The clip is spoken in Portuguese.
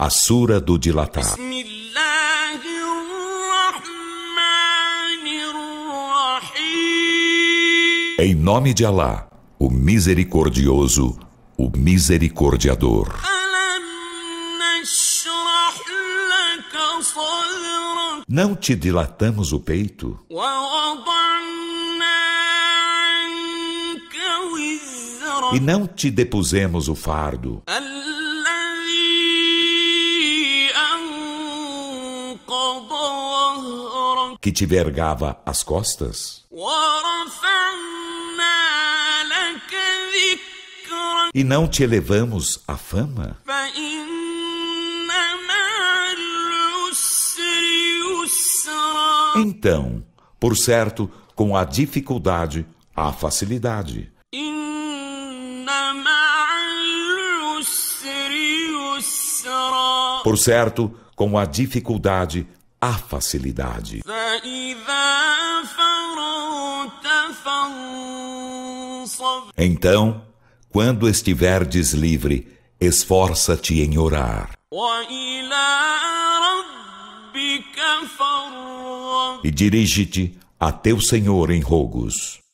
A Sura do Dilatar. Em nome de Alá, o Misericordioso, o Misericordiador. Não te dilatamos o peito. E não te depusemos o fardo. que te vergava as costas? E não te elevamos à fama? Então, por certo, com a dificuldade, há facilidade. Por certo, com a dificuldade, a facilidade. Então, quando estiverdes livre, esforça-te em orar. E dirige-te a teu Senhor em rogos.